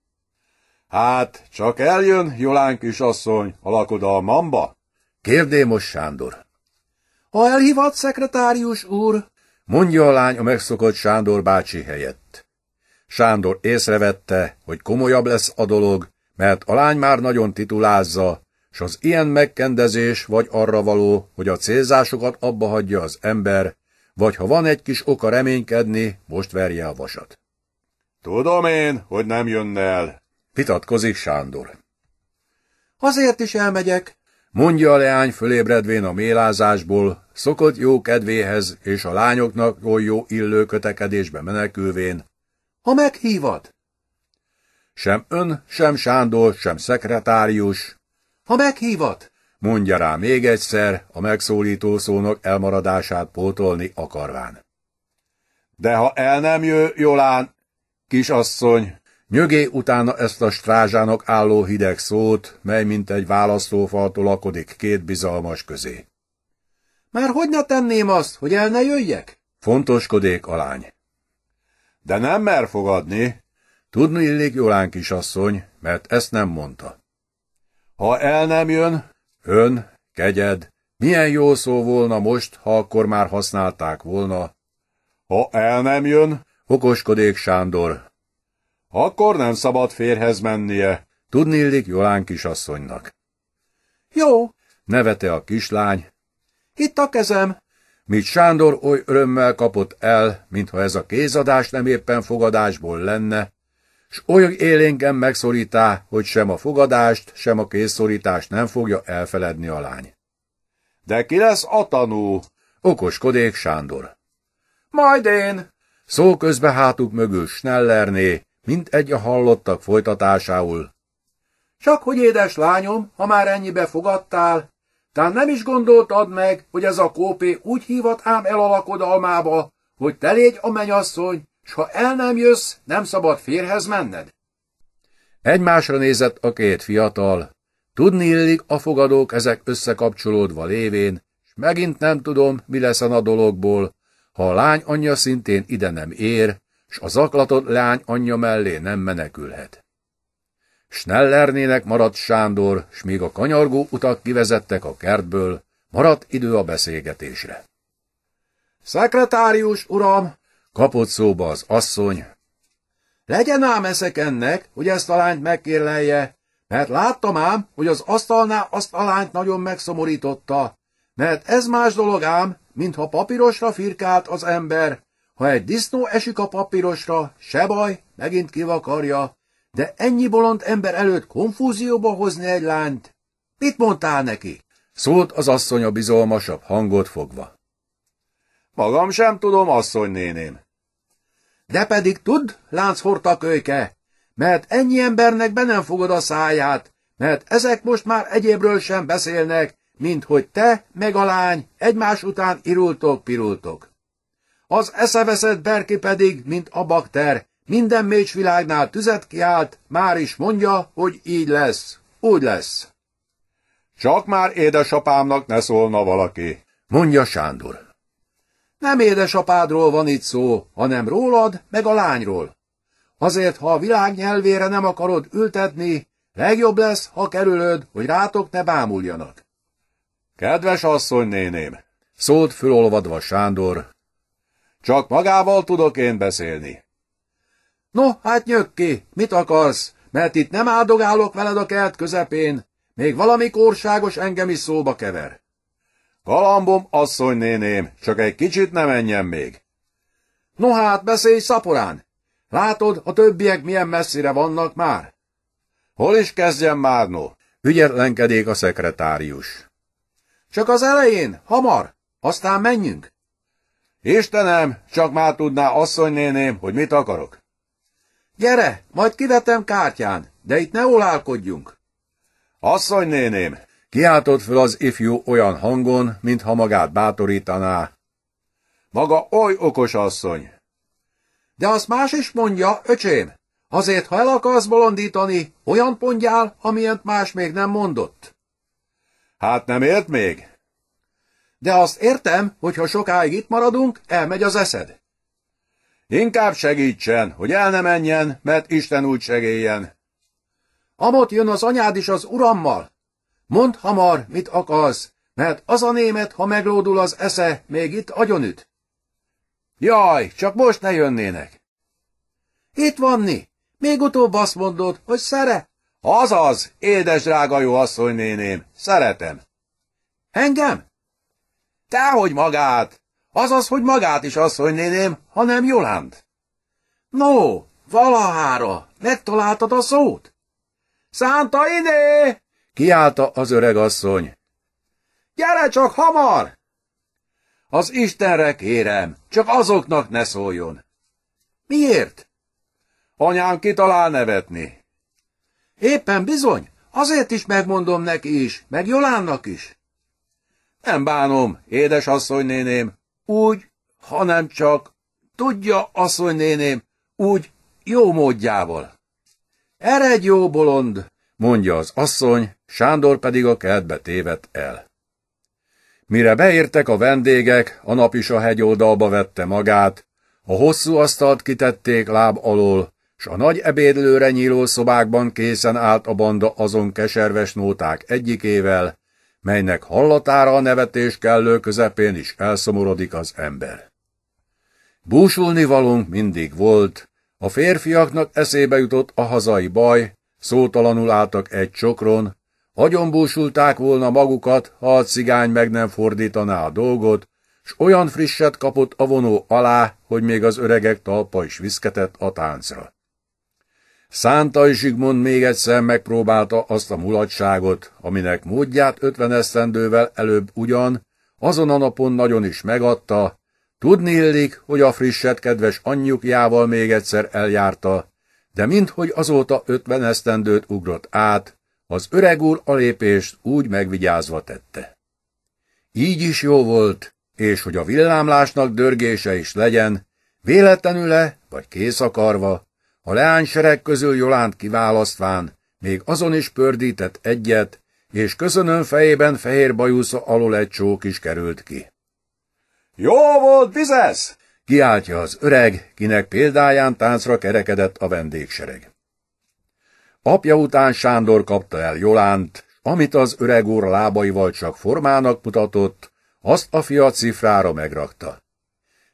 Hát, csak eljön Jolánk kisasszony, asszony a lakodalmamba? most Sándor. Ha elhívott, szekretárius úr, mondja a lány a megszokott Sándor bácsi helyett. Sándor észrevette, hogy komolyabb lesz a dolog, mert a lány már nagyon titulázza, s az ilyen megkendezés vagy arra való, hogy a célzásokat abba hagyja az ember, vagy ha van egy kis oka reménykedni, most verje a vasat. Tudom én, hogy nem jönne el, vitatkozik Sándor. Azért is elmegyek, mondja a leány fölébredvén a mélázásból, szokott jó kedvéhez és a lányoknak jó illő kötekedésbe menekülvén, ha meghívat! Sem ön, sem Sándor, sem szekretárius, ha meghívat, mondja rá még egyszer a megszólító szónok elmaradását pótolni akarván. De ha el nem jö, Jolán, kisasszony, nyögé utána ezt a strázsának álló hideg szót, mely mint egy választófaltól lakodik két bizalmas közé. Már hogy ne tenném azt, hogy el ne jöjjek? Fontoskodék a lány. De nem mer fogadni. Tudni illik Jolán kisasszony, mert ezt nem mondta. Ha el nem jön, ön, kegyed, milyen jó szó volna most, ha akkor már használták volna. Ha el nem jön, okoskodék Sándor. Akkor nem szabad férhez mennie, tudnillik Jolán kisasszonynak. Jó, nevete a kislány. Itt a kezem. Mit Sándor oly örömmel kapott el, mintha ez a kézadás nem éppen fogadásból lenne, s olyan élénken megszorítá, hogy sem a fogadást, sem a készszorítást nem fogja elfeledni a lány. De ki lesz a tanú? Okoskodék Sándor. Majd én! Szó közbe hátuk mögül Snellerné, mint egy a hallottak folytatásául. Csak hogy édes lányom, ha már ennyibe fogadtál, tán nem is gondoltad meg, hogy ez a kópé úgy hívat ám el a lakodalmába, hogy te légy a mennyasszony, s ha el nem jössz, nem szabad férhez menned. Egymásra nézett a két fiatal. Tudni illik a fogadók ezek összekapcsolódva lévén, s megint nem tudom, mi leszen a dologból, ha a lány anyja szintén ide nem ér, s a zaklatott lány anyja mellé nem menekülhet. Snellernének maradt Sándor, s még a kanyargó utak kivezettek a kertből, maradt idő a beszélgetésre. Szekretárius, uram, Kapott szóba az asszony. Legyen ám eszek ennek, hogy ezt a lányt megkérlelje, mert láttam ám, hogy az asztalnál azt a lányt nagyon megszomorította, mert ez más dolog ám, mintha papírosra firkált az ember. Ha egy disznó esik a papírosra, se baj, megint kivakarja, de ennyi bolond ember előtt konfúzióba hozni egy lányt? Mit mondtál neki? Szólt az asszony a bizalmasabb hangot fogva. Magam sem tudom, asszony néném. De pedig tudd, hordta kölyke, mert ennyi embernek be nem fogod a száját, mert ezek most már egyébről sem beszélnek, mint hogy te meg a lány egymás után irultok-pirultok. Az eszeveszett berki pedig, mint a bakter, minden mécsvilágnál tüzet kiált, már is mondja, hogy így lesz, úgy lesz. Csak már édesapámnak ne szólna valaki, mondja Sándor. Nem édesapádról van itt szó, hanem rólad, meg a lányról. Azért, ha a világ nyelvére nem akarod ültetni, legjobb lesz, ha kerülöd, hogy rátok ne bámuljanak. Kedves asszony néném, szólt fölolvadva Sándor, csak magával tudok én beszélni. No, hát nyök ki, mit akarsz, mert itt nem áldogálok veled a kert közepén, még valami korságos engem is szóba kever. Kalambom, asszony néném, csak egy kicsit ne menjen még. No hát, beszélj szaporán! Látod, a többiek milyen messzire vannak már? Hol is kezdjem már, no? Ügyetlenkedék a szekretárius. Csak az elején, hamar, aztán menjünk. Istenem, csak már tudná néném, hogy mit akarok. Gyere, majd kivetem kártyán, de itt ne olálkodjunk. néném, Kiáltott föl az ifjú olyan hangon, mintha magát bátorítaná. Maga oly okos asszony! De azt más is mondja, öcsém! Azért, ha el akarsz bolondítani, olyan pontjál, amilyent más még nem mondott. Hát nem ért még? De azt értem, hogy ha sokáig itt maradunk, elmegy az eszed. Inkább segítsen, hogy el ne menjen, mert Isten úgy segéljen. Amott jön az anyád is az urammal, Mondd hamar, mit akarsz, mert az a német, ha meglódul az esze, még itt agyonüt. Jaj, csak most ne jönnének. Itt van, Ni. Még utóbb azt mondod, hogy szeret. Azaz, édes drága jó asszony néném, szeretem. Engem? Tehogy magát! Azaz, hogy magát is asszony néném, hanem Jolánt. No, valahára, megtaláltad a szót? Szánta Iné! Kiállta az öreg asszony. Gyere csak hamar! Az Istenre kérem, csak azoknak ne szóljon. Miért? Anyám kitalál nevetni. Éppen bizony, azért is megmondom neki is, meg Jolánnak is. Nem bánom, édes néném, úgy, hanem csak, tudja, asszony néném, úgy, jó módjával. Eredj jó bolond! mondja az asszony, Sándor pedig a kertbe tévedt el. Mire beértek a vendégek, a nap is a hegyoldalba vette magát, a hosszú asztalt kitették láb alól, s a nagy ebédlőre nyíló szobákban készen állt a banda azon keserves nóták egyikével, melynek hallatára a nevetés kellő közepén is elszomorodik az ember. Búsulni valunk mindig volt, a férfiaknak eszébe jutott a hazai baj, Szótalanul álltak egy csokron, agyonbúsulták volna magukat, ha a cigány meg nem fordítaná a dolgot, s olyan frisset kapott a vonó alá, hogy még az öregek talpa is viszketett a táncra. Szántai Zsigmond még egyszer megpróbálta azt a mulatságot, aminek módját ötven esztendővel előbb ugyan, azon a napon nagyon is megadta, tudni illik, hogy a frisset kedves anyjukjával még egyszer eljárta, de minthogy azóta ötven esztendőt ugrott át, az öreg úr a lépést úgy megvigyázva tette. Így is jó volt, és hogy a villámlásnak dörgése is legyen, véletlenül-e, vagy akarva, a leánysereg közül Jolánt kiválasztván, még azon is pördített egyet, és köszönöm fejében fehér bajusza alól egy csók is került ki. Jó volt, bizesz! kiáltja az öreg, kinek példáján táncra kerekedett a vendégsereg. Apja után Sándor kapta el Jolánt, amit az öreg úr lábaival csak formának mutatott, azt a fia cifrára megrakta.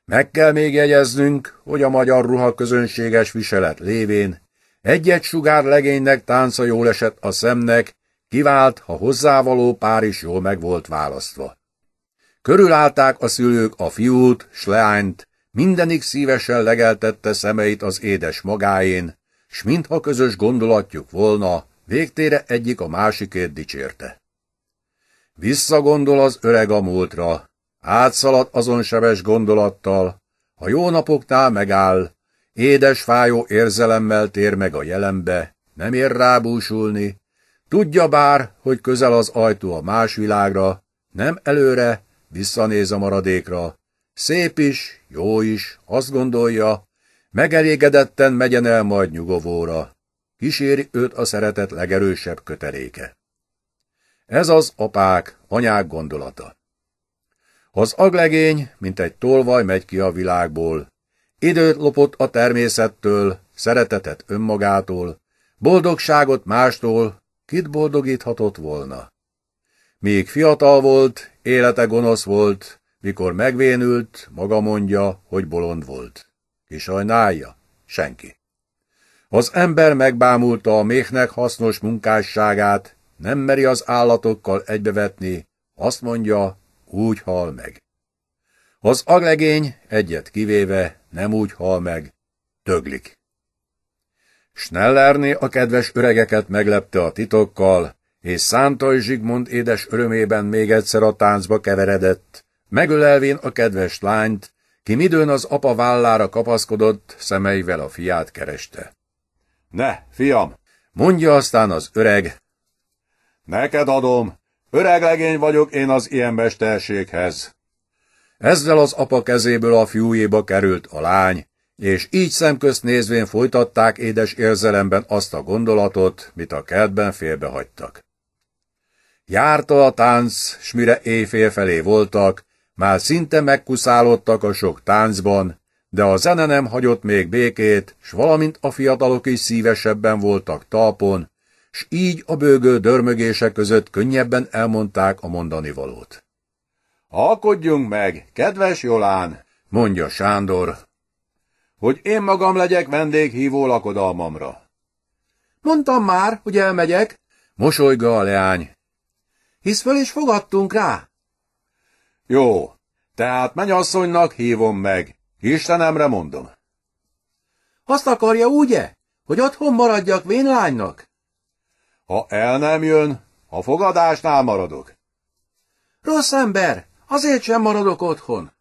Meg kell még jegyeznünk, hogy a magyar ruha közönséges viselet lévén egy-egy sugár legénynek tánca jól esett a szemnek, kivált, ha hozzávaló pár is jól meg volt választva. Körülállták a szülők a fiút, s Mindenik szívesen legeltette szemeit az édes magáén, s mintha közös gondolatjuk volna, végtére egyik a másikért dicsérte. Visszagondol az öreg a múltra, átszalad azon sebes gondolattal, a jó napoknál megáll, édes fájó érzelemmel tér meg a jelenbe, nem ér rábúsulni, tudja bár, hogy közel az ajtó a más világra, nem előre, visszanéz a maradékra, Szép is, jó is, azt gondolja, megelégedetten megyen el majd nyugovóra. Kíséri őt a szeretet legerősebb köteléke. Ez az apák, anyák gondolata. Az aglegény, mint egy tolvaj megy ki a világból. Időt lopott a természettől, szeretetet önmagától, boldogságot mástól, kit boldogíthatott volna. Még fiatal volt, élete gonosz volt, mikor megvénült, maga mondja, hogy bolond volt. Kisajnálja? Senki. Az ember megbámulta a méhnek hasznos munkásságát, nem meri az állatokkal egybevetni, azt mondja, úgy hal meg. Az aglegény, egyet kivéve, nem úgy hal meg, töglik. Snellerné a kedves öregeket meglepte a titokkal, és Szántai Zsigmond édes örömében még egyszer a táncba keveredett megölelvén a kedves lányt, ki midőn az apa vállára kapaszkodott, szemeivel a fiát kereste. Ne, fiam! Mondja aztán az öreg. Neked adom, öreg legény vagyok én az ilyen mesterséghez. Ezzel az apa kezéből a fiújéba került a lány, és így szemközt nézvén folytatták édes érzelemben azt a gondolatot, mit a kertben félbehagytak. Járta a tánc, s mire éjfél felé voltak, már szinte megkuszálódtak a sok táncban, de a zene nem hagyott még békét, s valamint a fiatalok is szívesebben voltak talpon, s így a bőgő dörmögése között könnyebben elmondták a mondani valót. Alkodjunk meg, kedves Jolán, mondja Sándor, hogy én magam legyek vendéghívó lakodalmamra. Mondtam már, hogy elmegyek, mosolyga a leány. Hisz föl is fogadtunk rá. Jó, tehát menyasszonynak hívom meg. Istenemre mondom. Azt akarja, ugye, hogy otthon maradjak vénlánynak? Ha el nem jön, a fogadásnál maradok. Rossz ember, azért sem maradok otthon.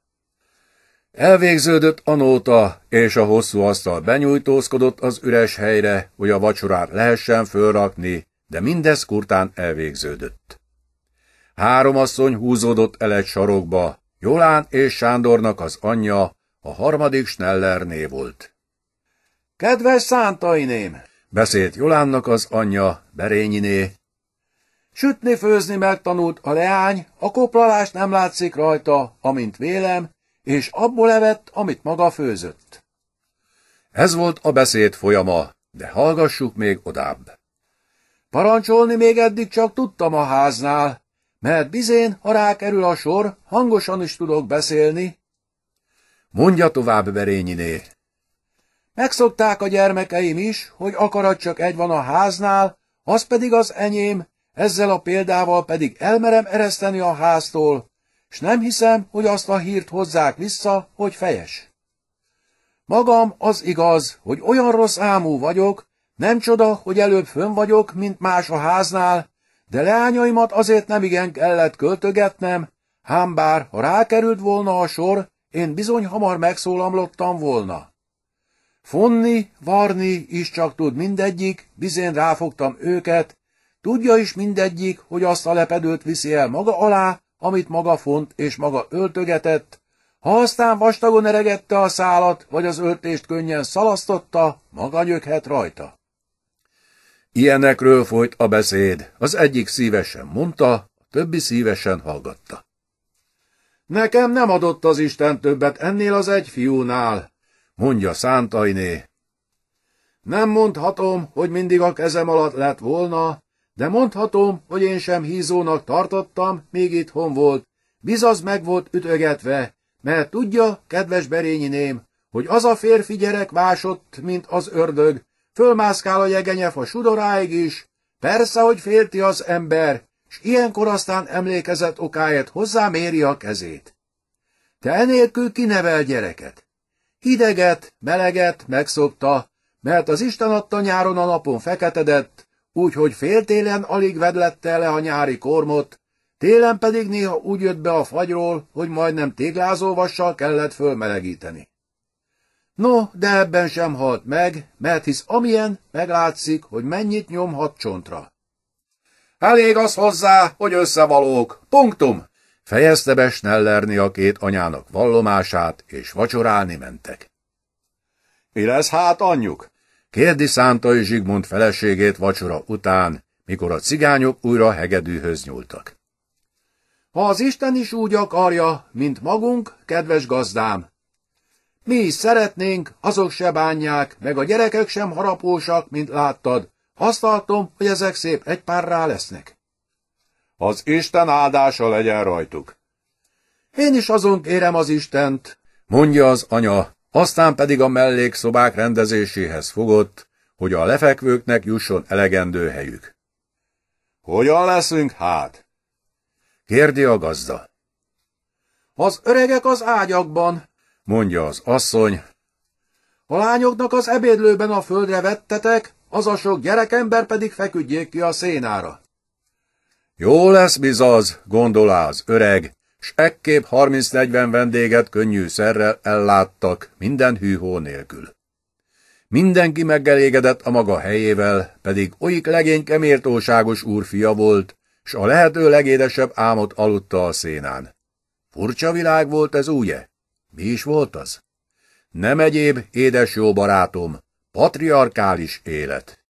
Elvégződött a nóta, és a hosszú asztal benyújtózkodott az üres helyre, hogy a vacsorát lehessen fölrakni, de mindez kurtán elvégződött. Három asszony húzódott el egy sarokba, Jolán és Sándornak az anyja, a harmadik Snellerné volt. Kedves szántainém! Beszélt Jolánnak az anyja, Berényiné. Sütni, főzni megtanult a leány, a koplalás nem látszik rajta, amint vélem, és abból evett, amit maga főzött. Ez volt a beszéd folyama, de hallgassuk még odább. Parancsolni még eddig csak tudtam a háznál, mert bizén, ha kerül a sor, hangosan is tudok beszélni. Mondja tovább Berényiné. Megszokták a gyermekeim is, hogy akarat csak egy van a háznál, az pedig az enyém, ezzel a példával pedig elmerem ereszteni a háztól, s nem hiszem, hogy azt a hírt hozzák vissza, hogy fejes. Magam az igaz, hogy olyan rossz ámú vagyok, nem csoda, hogy előbb fönn vagyok, mint más a háznál, de leányaimat azért nem igen kellett költögetnem, hám bár, ha rákerült volna a sor, én bizony hamar megszólamlottam volna. Fonni, varni is csak tud mindegyik, bizén ráfogtam őket, tudja is mindegyik, hogy azt a lepedőt viszi el maga alá, amit maga font és maga öltögetett, ha aztán vastagon eregette a szálat, vagy az öltést könnyen szalasztotta, maga nyöghet rajta. Ilyenekről folyt a beszéd. Az egyik szívesen mondta, a többi szívesen hallgatta. Nekem nem adott az Isten többet ennél az egy fiúnál, mondja Szántajné. Nem mondhatom, hogy mindig a kezem alatt lett volna, de mondhatom, hogy én sem hízónak tartottam, még itthon volt, bizaz meg volt ütögetve, mert tudja, kedves berényiném, hogy az a férfi gyerek vásott, mint az ördög, Fölmászkál a jegenyef a sudoráig is, persze, hogy félti az ember, s ilyenkor aztán emlékezett okáért méri a kezét. Te enélkül kinevel gyereket. Hideget, meleget megszokta, mert az Isten adta nyáron a napon feketedett, úgyhogy féltélen alig vedlette le a nyári kormot, télen pedig néha úgy jött be a fagyról, hogy majdnem téglázóvassal kellett fölmelegíteni. No, de ebben sem halt meg, mert hisz amilyen, meglátszik, hogy mennyit nyomhat csontra. Elég az hozzá, hogy összevalók. Punktum! Fejezte be Snellerni a két anyának vallomását, és vacsorálni mentek. Mi lesz hát anyjuk? Kérdi Szántai Zsigmond feleségét vacsora után, mikor a cigányok újra hegedűhöz nyúltak. Ha az Isten is úgy akarja, mint magunk, kedves gazdám, mi is szeretnénk, azok se bánják, meg a gyerekek sem harapósak, mint láttad. Azt tartom, hogy ezek szép egy párrá lesznek. Az Isten áldása legyen rajtuk. Én is azon kérem az Istent, mondja az anya, aztán pedig a mellékszobák rendezéséhez fogott, hogy a lefekvőknek jusson elegendő helyük. Hogyan leszünk hát? kérdi a gazda. Az öregek az ágyakban, mondja az asszony. A lányoknak az ebédlőben a földre vettetek, az a sok gyerekember pedig feküdjék ki a szénára. Jó lesz bizaz, gondolá az öreg, s ekképp 30-40 vendéget könnyű szerrel elláttak, minden hűhó nélkül. Mindenki megelégedett a maga helyével, pedig olyik legényke méltóságos úrfia volt, s a lehető legédesebb álmot aludta a szénán. Furcsa világ volt ez, ugye? Mi is volt az? Nem egyéb, édes jó barátom, patriarkális élet.